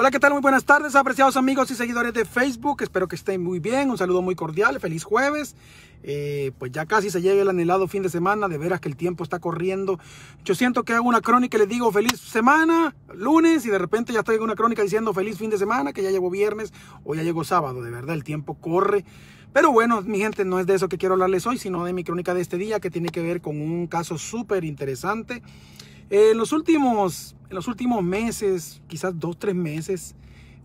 Hola, ¿qué tal? Muy buenas tardes, apreciados amigos y seguidores de Facebook. Espero que estén muy bien. Un saludo muy cordial. Feliz jueves. Eh, pues ya casi se llega el anhelado fin de semana. De veras que el tiempo está corriendo. Yo siento que hago una crónica y les digo feliz semana, lunes, y de repente ya estoy en una crónica diciendo feliz fin de semana, que ya llegó viernes o ya llegó sábado. De verdad, el tiempo corre. Pero bueno, mi gente, no es de eso que quiero hablarles hoy, sino de mi crónica de este día, que tiene que ver con un caso súper interesante en, los últimos, en los últimos meses, quizás dos, tres meses,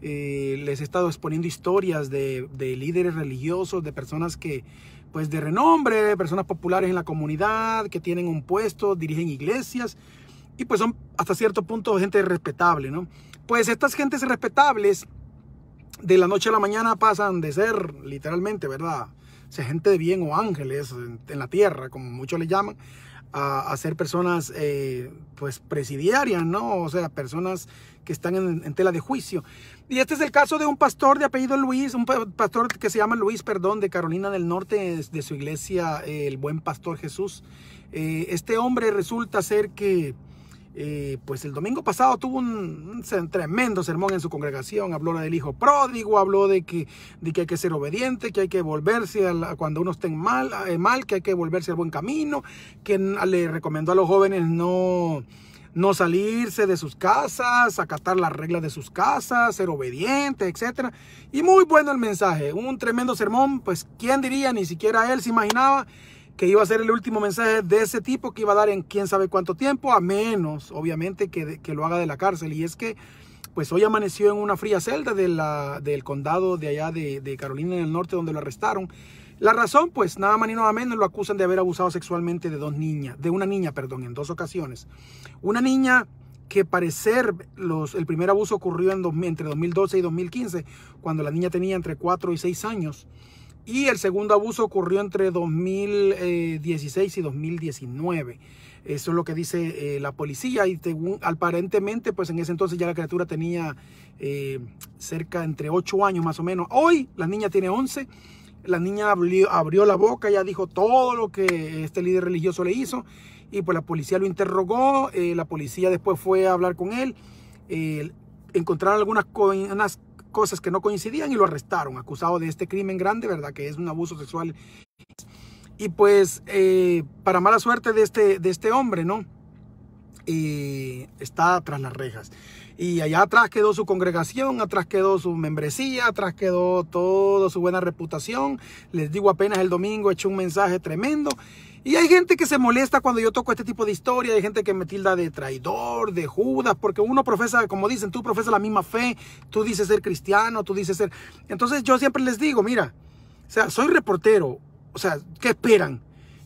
eh, les he estado exponiendo historias de, líderes religiosos, de personas que, pues de renombre, personas populares en la comunidad, que tienen un puesto, dirigen iglesias y pues son hasta cierto punto gente respetable, ¿no? Pues estas gentes respetables de la noche a la mañana pasan de ser literalmente, ¿verdad? gente de bien o ángeles en, la tierra, como muchos le llaman, a, ser personas eh, pues presidiarias, ¿no? O sea, personas que están en, tela de juicio. Y este es el caso de un pastor de apellido Luis, un pastor que se llama Luis, perdón, de Carolina del Norte, de su iglesia, el buen pastor Jesús. Eh, este hombre resulta ser que eh, pues el domingo pasado tuvo un, tremendo sermón en su congregación, habló del hijo pródigo, habló de que, que hay que ser obediente, que hay que volverse cuando uno esté mal, eh, mal, que hay que volverse al buen camino, que le recomendó a los jóvenes no, no salirse de sus casas, acatar las reglas de sus casas, ser obediente, etc. Y muy bueno el mensaje, un tremendo sermón, pues quién diría, ni siquiera él se imaginaba que iba a ser el último mensaje de ese tipo que iba a dar en quién sabe cuánto tiempo, a menos, obviamente, que, lo haga de la cárcel. Y es que, pues hoy amaneció en una fría celda de la, del condado de allá de, Carolina, Carolina del Norte, donde lo arrestaron. La razón, pues nada más ni nada menos lo acusan de haber abusado sexualmente de dos niñas, de una niña, perdón, en dos ocasiones. Una niña que parecer los, el primer abuso ocurrió en entre 2012 y 2015, cuando la niña tenía entre 4 y 6 años. Y el segundo abuso ocurrió entre 2016 y 2019. Eso es lo que dice eh, la policía y según, aparentemente, pues en ese entonces ya la criatura tenía eh, cerca entre 8 años más o menos. Hoy la niña tiene 11. La niña abrió, la boca, ya dijo todo lo que este líder religioso le hizo y pues la policía lo interrogó. Eh, la policía después fue a hablar con él. encontraron algunas unas cosas que no coincidían y lo arrestaron, acusado de este crimen grande, ¿verdad? Que es un abuso sexual. Y pues, eh, para mala suerte de este, de este hombre, ¿no? Y está tras las rejas. Y allá atrás quedó su congregación, atrás quedó su membresía, atrás quedó toda su buena reputación. Les digo, apenas el domingo echó un mensaje tremendo y hay gente que se molesta cuando yo toco este tipo de historia, hay gente que me tilda de traidor, de Judas, porque uno profesa, como dicen, tú profesas la misma fe, tú dices ser cristiano, tú dices ser... Entonces yo siempre les digo, mira, o sea, soy reportero, o sea, ¿qué esperan?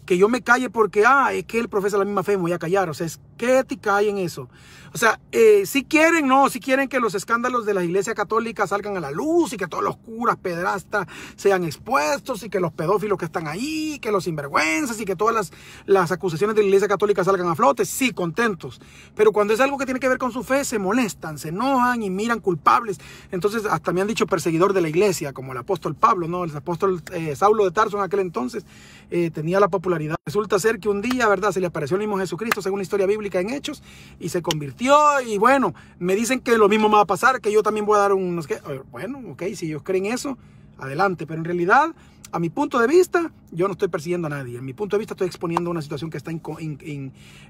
Que yo me calle porque, ah, es que él profesa la misma fe, me voy a callar, o sea, es ¿Qué ética hay en eso? O sea, eh, si quieren, no, si quieren que los escándalos de la iglesia católica salgan a la luz y que todos los curas pedrastas sean expuestos y que los pedófilos que están ahí, que los sinvergüenzas y que todas las, las acusaciones de la iglesia católica salgan a flote, sí, contentos. Pero cuando es algo que tiene que ver con su fe, se molestan, se enojan y miran culpables. Entonces, hasta me han dicho perseguidor de la iglesia, como el apóstol Pablo, ¿no? El apóstol eh, Saulo de Tarso en aquel entonces eh, tenía la popularidad Resulta ser que un día, ¿verdad? Se le apareció el mismo Jesucristo, según la historia bíblica en Hechos, y se convirtió. Y bueno, me dicen que lo mismo me va a pasar, que yo también voy a dar unos... Eh, bueno, ok, si ellos creen eso, adelante. Pero en realidad, a mi punto de vista, yo no estoy persiguiendo a nadie. A mi punto de vista, estoy exponiendo una situación que está en,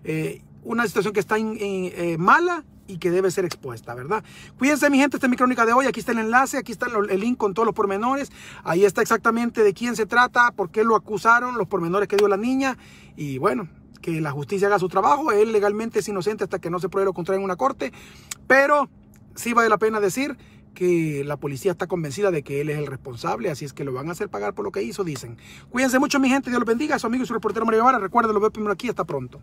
eh, una situación que está en, eh, mala y que debe ser expuesta, ¿verdad? Cuídense, mi gente, esta es mi crónica de hoy. Aquí está el enlace, aquí está el link con todos los pormenores. Ahí está exactamente de quién se trata, por qué lo acusaron, los pormenores que dio la niña. Y bueno, que la justicia haga su trabajo. Él legalmente es inocente hasta que no se pruebe lo contrario en una corte. Pero sí vale la pena decir que la policía está convencida de que él es el responsable, así es que lo van a hacer pagar por lo que hizo, dicen. Cuídense mucho, mi gente, Dios los bendiga. Su amigo y su reportero Mario Guevara. Recuerden, lo veo primero aquí. Hasta pronto.